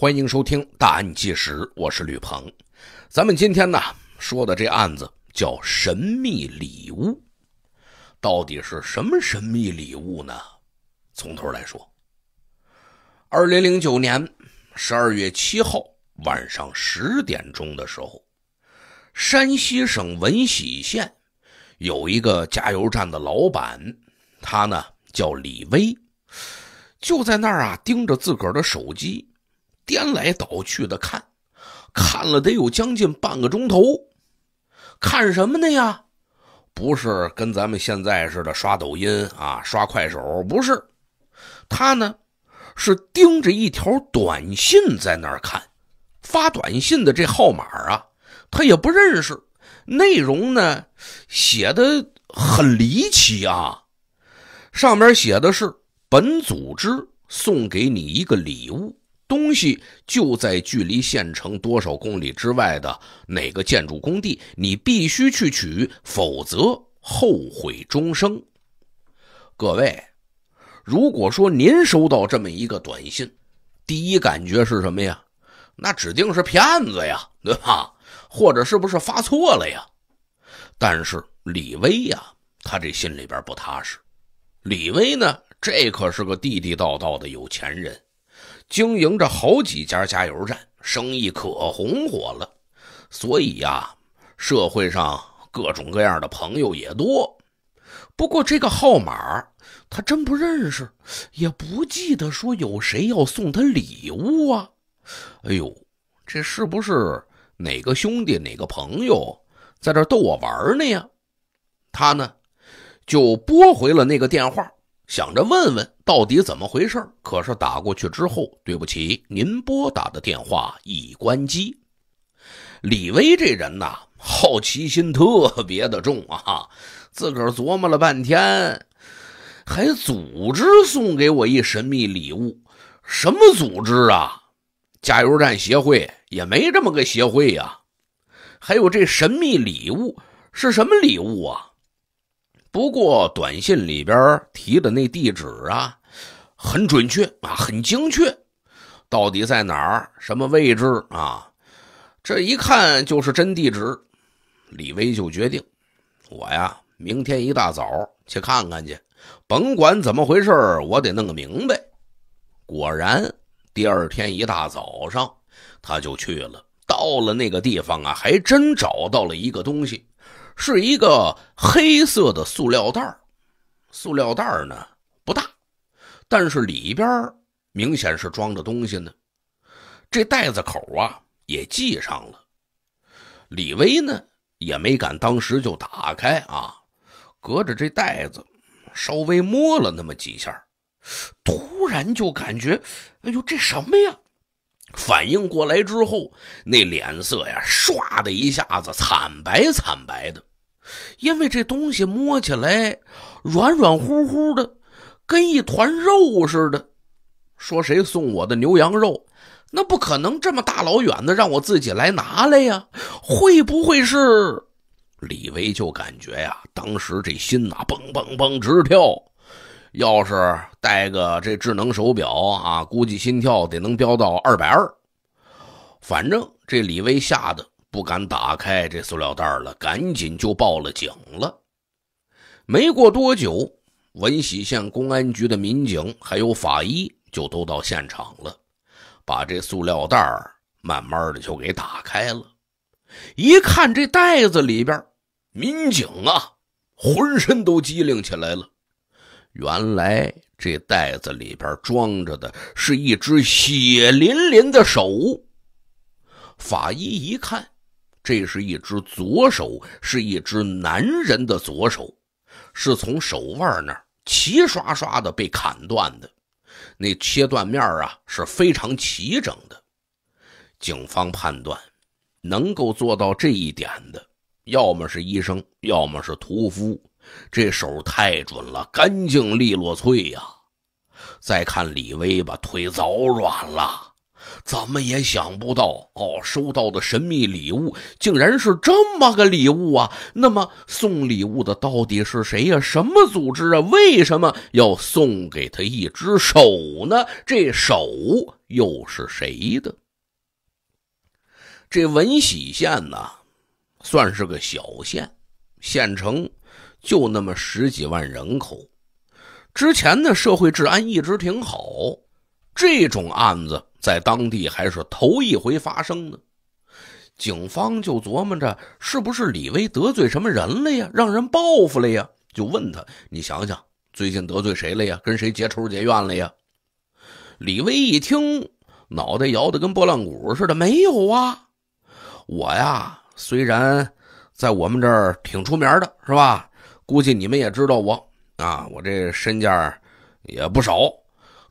欢迎收听《大案纪实》，我是吕鹏。咱们今天呢说的这案子叫《神秘礼物》，到底是什么神秘礼物呢？从头来说。二零零九年十二月七号晚上十点钟的时候，山西省闻喜县有一个加油站的老板，他呢叫李威，就在那儿啊盯着自个儿的手机。颠来倒去的看，看了得有将近半个钟头。看什么呢呀？不是跟咱们现在似的刷抖音啊，刷快手，不是。他呢，是盯着一条短信在那儿看。发短信的这号码啊，他也不认识。内容呢，写的很离奇啊。上面写的是：“本组织送给你一个礼物。”东西就在距离县城多少公里之外的哪个建筑工地，你必须去取，否则后悔终生。各位，如果说您收到这么一个短信，第一感觉是什么呀？那指定是骗子呀，对吧？或者是不是发错了呀？但是李威呀，他这心里边不踏实。李威呢，这可是个地地道道的有钱人。经营着好几家加油站，生意可红火了，所以呀，社会上各种各样的朋友也多。不过这个号码他真不认识，也不记得说有谁要送他礼物啊。哎呦，这是不是哪个兄弟、哪个朋友在这逗我玩呢呀？他呢，就拨回了那个电话。想着问问到底怎么回事可是打过去之后，对不起，您拨打的电话已关机。李威这人呐，好奇心特别的重啊，自个儿琢磨了半天，还组织送给我一神秘礼物。什么组织啊？加油站协会也没这么个协会呀。还有这神秘礼物是什么礼物啊？不过短信里边提的那地址啊，很准确啊，很精确，到底在哪儿？什么位置啊？这一看就是真地址。李威就决定，我呀，明天一大早去看看去，甭管怎么回事，我得弄个明白。果然，第二天一大早，上他就去了。到了那个地方啊，还真找到了一个东西。是一个黑色的塑料袋塑料袋呢不大，但是里边明显是装着东西呢。这袋子口啊也系上了，李威呢也没敢当时就打开啊，隔着这袋子稍微摸了那么几下，突然就感觉，哎呦这什么呀！反应过来之后，那脸色呀唰的一下子惨白惨白的。因为这东西摸起来软软乎乎的，跟一团肉似的。说谁送我的牛羊肉？那不可能这么大老远的让我自己来拿来呀？会不会是……李威就感觉呀，当时这心呐，蹦蹦蹦直跳。要是带个这智能手表啊，估计心跳得能飙到二百二。反正这李威吓得。不敢打开这塑料袋了，赶紧就报了警了。没过多久，文喜县公安局的民警还有法医就都到现场了，把这塑料袋慢慢的就给打开了。一看这袋子里边，民警啊浑身都机灵起来了。原来这袋子里边装着的是一只血淋淋的手。法医一看。这是一只左手，是一只男人的左手，是从手腕那儿齐刷刷的被砍断的。那切断面啊是非常齐整的。警方判断，能够做到这一点的，要么是医生，要么是屠夫。这手太准了，干净利落脆呀！再看李威吧，腿早软了。怎么也想不到哦，收到的神秘礼物竟然是这么个礼物啊！那么，送礼物的到底是谁呀？什么组织啊？为什么要送给他一只手呢？这手又是谁的？这文喜县呢，算是个小县，县城就那么十几万人口，之前的社会治安一直挺好。这种案子在当地还是头一回发生呢，警方就琢磨着是不是李威得罪什么人了呀，让人报复了呀？就问他：“你想想，最近得罪谁了呀？跟谁结仇结怨了呀？”李威一听，脑袋摇的跟拨浪鼓似的：“没有啊，我呀，虽然在我们这儿挺出名的，是吧？估计你们也知道我啊，我这身价也不少。”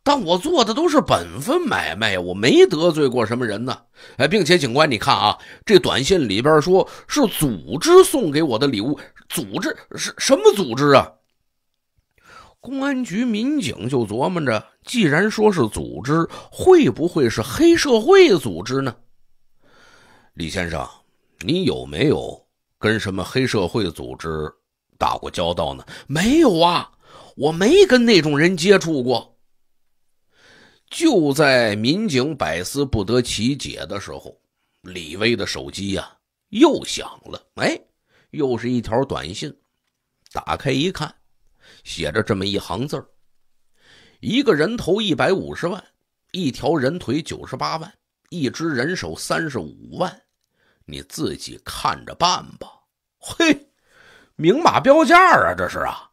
但我做的都是本分买卖，我没得罪过什么人呢。哎，并且警官，你看啊，这短信里边说是组织送给我的礼物，组织是什么组织啊？公安局民警就琢磨着，既然说是组织，会不会是黑社会组织呢？李先生，你有没有跟什么黑社会组织打过交道呢？没有啊，我没跟那种人接触过。就在民警百思不得其解的时候，李威的手机呀又响了。哎，又是一条短信。打开一看，写着这么一行字儿：一个人头一百五十万，一条人腿九十八万，一只人手三十五万，你自己看着办吧。嘿，明码标价啊，这是啊，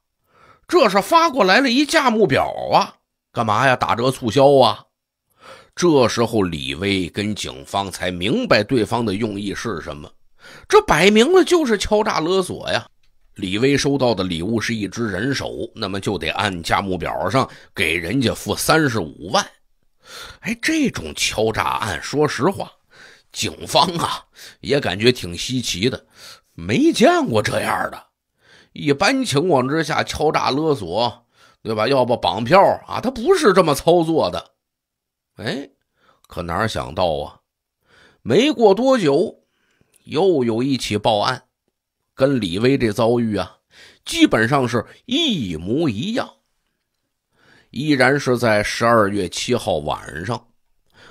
这是发过来了一价目表啊。干嘛呀？打折促销啊！这时候李威跟警方才明白对方的用意是什么，这摆明了就是敲诈勒索呀！李威收到的礼物是一只人手，那么就得按价目表上给人家付三十五万。哎，这种敲诈案，说实话，警方啊也感觉挺稀奇的，没见过这样的。一般情况之下，敲诈勒索。对吧？要不绑票啊？他不是这么操作的。哎，可哪想到啊？没过多久，又有一起报案，跟李威这遭遇啊，基本上是一模一样。依然是在十二月七号晚上，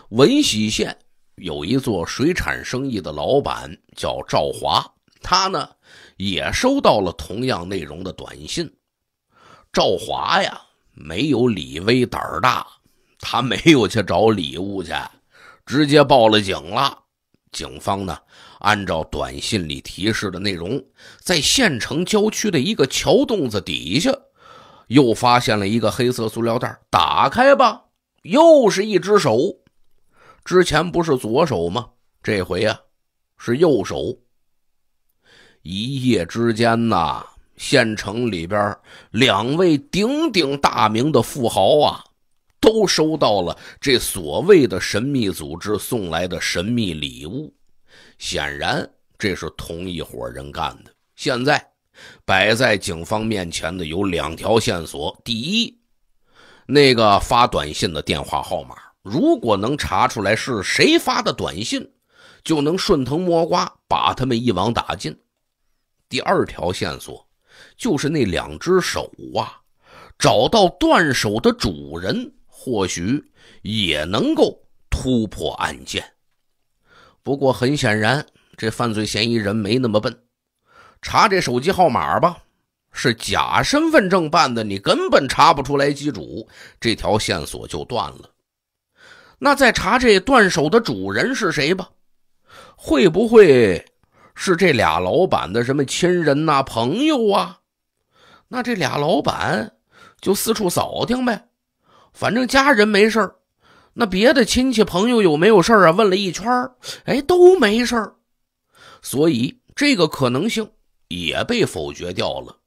闻喜县有一座水产生意的老板叫赵华，他呢也收到了同样内容的短信。赵华呀，没有李威胆儿大，他没有去找礼物去，直接报了警了。警方呢，按照短信里提示的内容，在县城郊区的一个桥洞子底下，又发现了一个黑色塑料袋。打开吧，又是一只手。之前不是左手吗？这回啊，是右手。一夜之间呐。县城里边两位鼎鼎大名的富豪啊，都收到了这所谓的神秘组织送来的神秘礼物。显然，这是同一伙人干的。现在摆在警方面前的有两条线索：第一，那个发短信的电话号码，如果能查出来是谁发的短信，就能顺藤摸瓜把他们一网打尽；第二条线索。就是那两只手啊，找到断手的主人，或许也能够突破案件。不过很显然，这犯罪嫌疑人没那么笨。查这手机号码吧，是假身份证办的，你根本查不出来机主，这条线索就断了。那再查这断手的主人是谁吧？会不会是这俩老板的什么亲人呐、朋友啊？那这俩老板就四处扫听呗，反正家人没事儿，那别的亲戚朋友有没有事儿啊？问了一圈，哎，都没事儿，所以这个可能性也被否决掉了。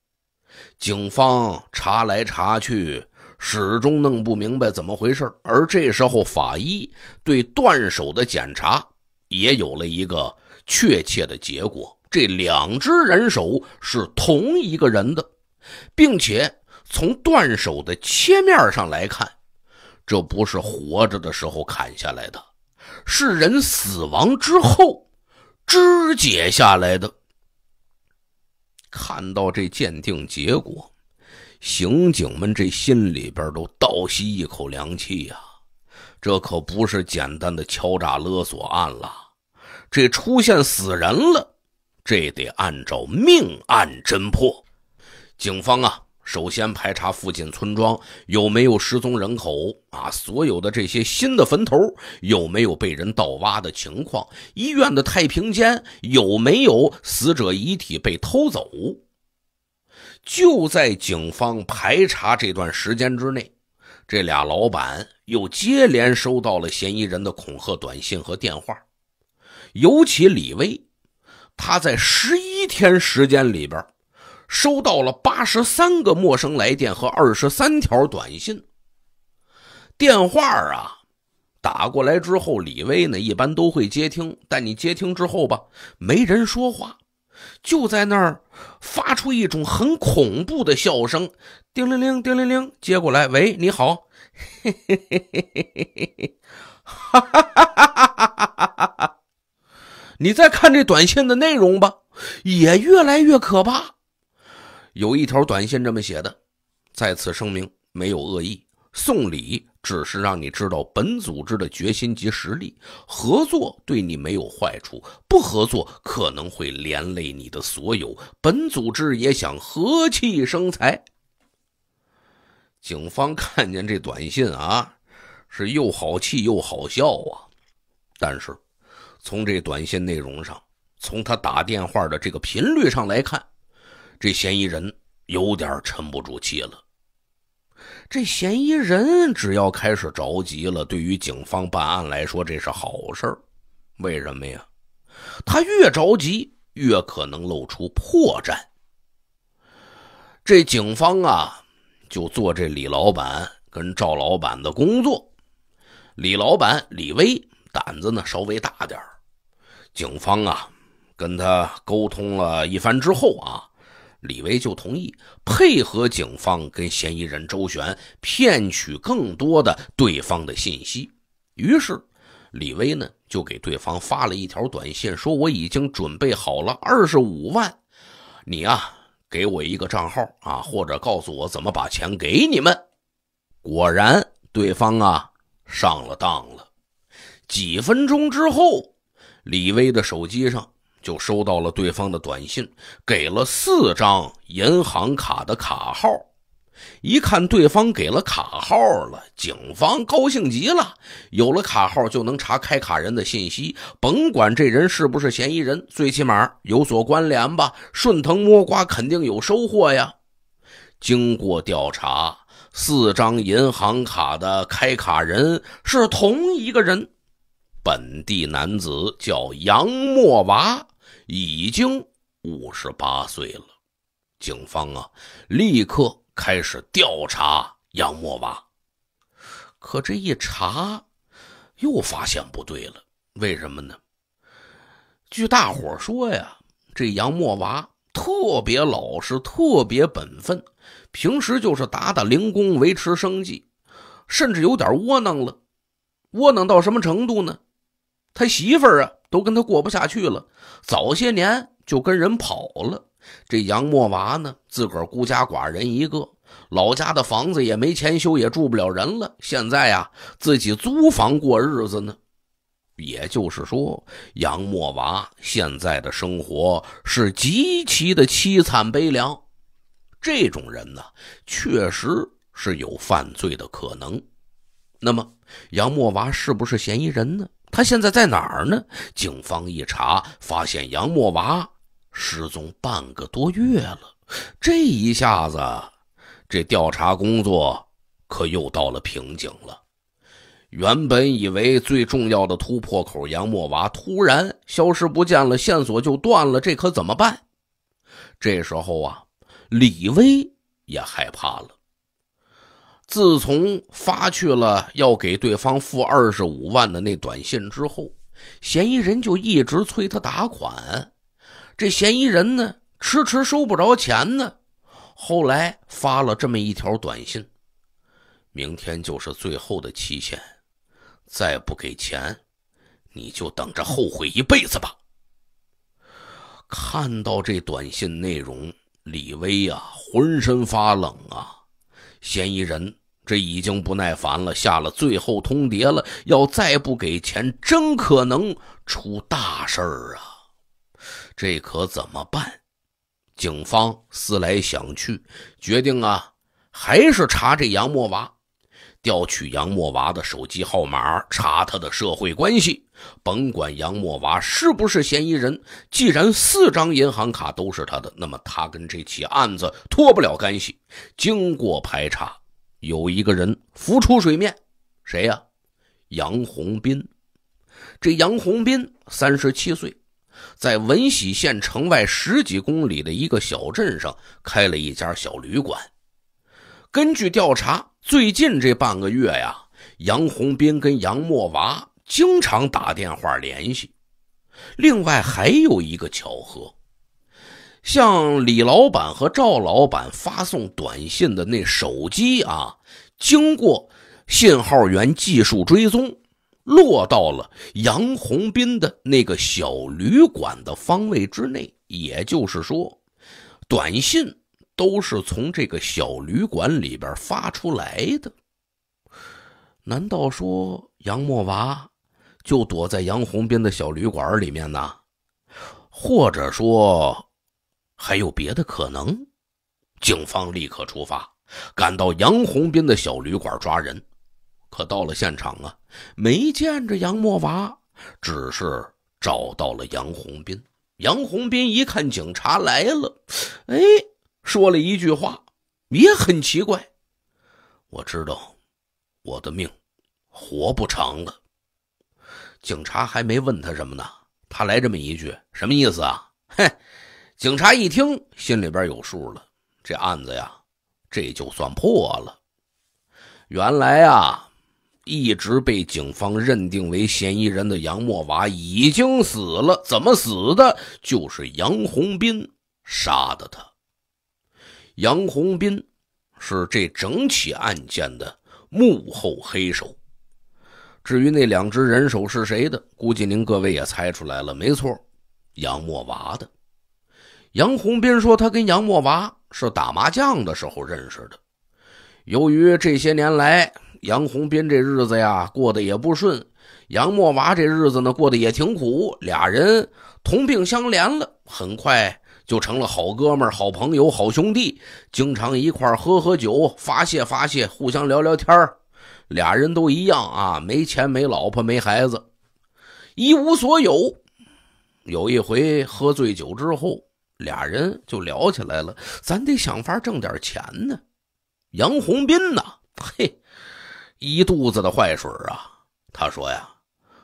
警方查来查去，始终弄不明白怎么回事。而这时候，法医对断手的检查也有了一个确切的结果：这两只人手是同一个人的。并且从断手的切面上来看，这不是活着的时候砍下来的，是人死亡之后肢解下来的。看到这鉴定结果，刑警们这心里边都倒吸一口凉气呀！这可不是简单的敲诈勒索案了，这出现死人了，这得按照命案侦破。警方啊，首先排查附近村庄有没有失踪人口啊，所有的这些新的坟头有没有被人盗挖的情况，医院的太平间有没有死者遗体被偷走。就在警方排查这段时间之内，这俩老板又接连收到了嫌疑人的恐吓短信和电话，尤其李威，他在十一天时间里边。收到了八十三个陌生来电和二十三条短信。电话啊，打过来之后，李威呢一般都会接听，但你接听之后吧，没人说话，就在那儿发出一种很恐怖的笑声，叮铃铃，叮铃铃，接过来，喂，你好。你再看这短信的内容吧，也越来越可怕。有一条短信这么写的：“在此声明，没有恶意，送礼只是让你知道本组织的决心及实力，合作对你没有坏处，不合作可能会连累你的所有。本组织也想和气生财。”警方看见这短信啊，是又好气又好笑啊。但是，从这短信内容上，从他打电话的这个频率上来看。这嫌疑人有点沉不住气了。这嫌疑人只要开始着急了，对于警方办案来说，这是好事儿。为什么呀？他越着急，越可能露出破绽。这警方啊，就做这李老板跟赵老板的工作。李老板李威胆子呢稍微大点儿，警方啊跟他沟通了一番之后啊。李威就同意配合警方跟嫌疑人周旋，骗取更多的对方的信息。于是，李威呢就给对方发了一条短信，说：“我已经准备好了二十五万，你啊给我一个账号啊，或者告诉我怎么把钱给你们。”果然，对方啊上了当了。几分钟之后，李威的手机上。就收到了对方的短信，给了四张银行卡的卡号。一看对方给了卡号了，警方高兴极了。有了卡号就能查开卡人的信息，甭管这人是不是嫌疑人，最起码有所关联吧，顺藤摸瓜肯定有收获呀。经过调查，四张银行卡的开卡人是同一个人，本地男子叫杨莫娃。已经五十八岁了，警方啊，立刻开始调查杨墨娃。可这一查，又发现不对了。为什么呢？据大伙说呀，这杨墨娃特别老实，特别本分，平时就是打打零工维持生计，甚至有点窝囊了。窝囊到什么程度呢？他媳妇儿啊。都跟他过不下去了，早些年就跟人跑了。这杨墨娃呢，自个儿孤家寡人一个，老家的房子也没钱修，也住不了人了。现在呀，自己租房过日子呢。也就是说，杨墨娃现在的生活是极其的凄惨悲凉。这种人呢，确实是有犯罪的可能。那么，杨墨娃是不是嫌疑人呢？他现在在哪儿呢？警方一查，发现杨墨娃失踪半个多月了。这一下子，这调查工作可又到了瓶颈了。原本以为最重要的突破口杨墨娃突然消失不见了，线索就断了，这可怎么办？这时候啊，李威也害怕了。自从发去了要给对方付二十五万的那短信之后，嫌疑人就一直催他打款。这嫌疑人呢，迟迟收不着钱呢。后来发了这么一条短信：“明天就是最后的期限，再不给钱，你就等着后悔一辈子吧。”看到这短信内容，李威啊，浑身发冷啊。嫌疑人这已经不耐烦了，下了最后通牒了，要再不给钱，真可能出大事儿啊！这可怎么办？警方思来想去，决定啊，还是查这杨墨娃，调取杨墨娃的手机号码，查他的社会关系。甭管杨墨娃是不是嫌疑人，既然四张银行卡都是他的，那么他跟这起案子脱不了干系。经过排查，有一个人浮出水面，谁呀？杨洪斌。这杨洪斌三十七岁，在闻喜县城外十几公里的一个小镇上开了一家小旅馆。根据调查，最近这半个月呀，杨洪斌跟杨墨娃。经常打电话联系，另外还有一个巧合，像李老板和赵老板发送短信的那手机啊，经过信号源技术追踪，落到了杨洪斌的那个小旅馆的方位之内。也就是说，短信都是从这个小旅馆里边发出来的。难道说杨莫娃？就躲在杨洪斌的小旅馆里面呢，或者说，还有别的可能。警方立刻出发，赶到杨洪斌的小旅馆抓人。可到了现场啊，没见着杨莫娃，只是找到了杨洪斌。杨洪斌一看警察来了，哎，说了一句话，也很奇怪：“我知道，我的命活不长了。”警察还没问他什么呢，他来这么一句，什么意思啊？嘿，警察一听，心里边有数了，这案子呀，这就算破了。原来啊，一直被警方认定为嫌疑人的杨墨娃已经死了，怎么死的？就是杨洪斌杀的他。杨洪斌是这整起案件的幕后黑手。至于那两只人手是谁的，估计您各位也猜出来了。没错，杨墨娃的。杨洪斌说，他跟杨墨娃是打麻将的时候认识的。由于这些年来，杨洪斌这日子呀过得也不顺，杨墨娃这日子呢过得也挺苦，俩人同病相怜了，很快就成了好哥们好朋友、好兄弟，经常一块喝喝酒发泄发泄，互相聊聊天俩人都一样啊，没钱、没老婆、没孩子，一无所有。有一回喝醉酒之后，俩人就聊起来了：“咱得想法挣点钱呢。”杨洪斌呢，嘿，一肚子的坏水啊。他说：“呀，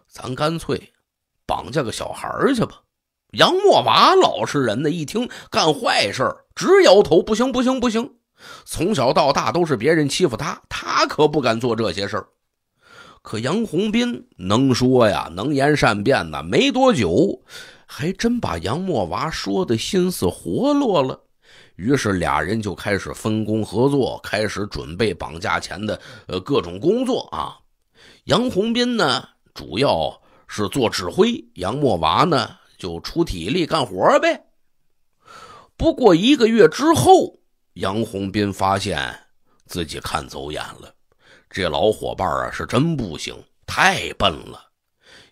咱干脆绑架个小孩去吧。”杨莫娃老实人呢，一听干坏事直摇头：“不行，不行，不行。”从小到大都是别人欺负他，他可不敢做这些事儿。可杨洪斌能说呀，能言善辩呐。没多久，还真把杨墨娃说的心思活络了。于是俩人就开始分工合作，开始准备绑架前的呃各种工作啊。杨洪斌呢，主要是做指挥；杨墨娃呢，就出体力干活呗。不过一个月之后。杨洪斌发现自己看走眼了，这老伙伴啊是真不行，太笨了。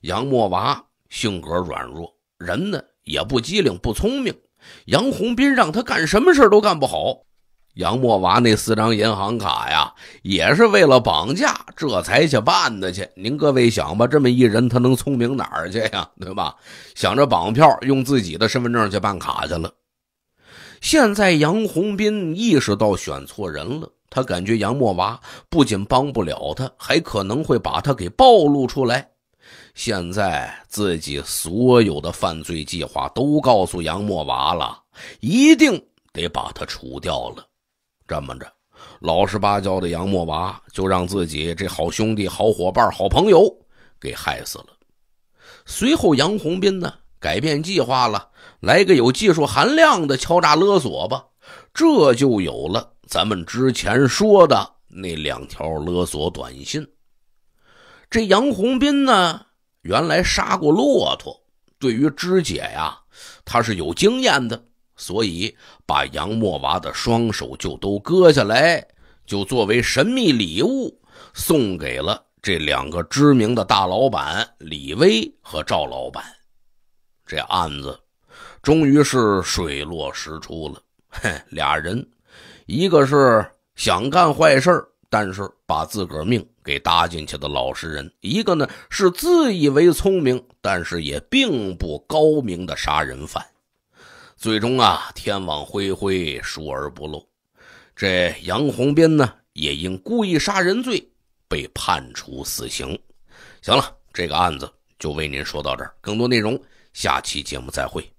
杨墨娃性格软弱，人呢也不机灵不聪明。杨洪斌让他干什么事都干不好。杨墨娃那四张银行卡呀，也是为了绑架，这才去办的去。您各位想吧，这么一人他能聪明哪儿去呀？对吧？想着绑票，用自己的身份证去办卡去了。现在杨洪斌意识到选错人了，他感觉杨墨娃不仅帮不了他，还可能会把他给暴露出来。现在自己所有的犯罪计划都告诉杨墨娃了，一定得把他除掉了。这么着，老实巴交的杨墨娃就让自己这好兄弟、好伙伴、好朋友给害死了。随后，杨洪斌呢？改变计划了，来个有技术含量的敲诈勒索吧，这就有了咱们之前说的那两条勒索短信。这杨洪斌呢，原来杀过骆驼，对于肢解呀，他是有经验的，所以把杨墨娃的双手就都割下来，就作为神秘礼物送给了这两个知名的大老板李威和赵老板。这案子终于是水落石出了，嘿，俩人，一个是想干坏事但是把自个儿命给搭进去的老实人，一个呢是自以为聪明，但是也并不高明的杀人犯。最终啊，天网恢恢，疏而不漏。这杨洪斌呢，也因故意杀人罪被判处死刑。行了，这个案子就为您说到这儿，更多内容。下期节目再会。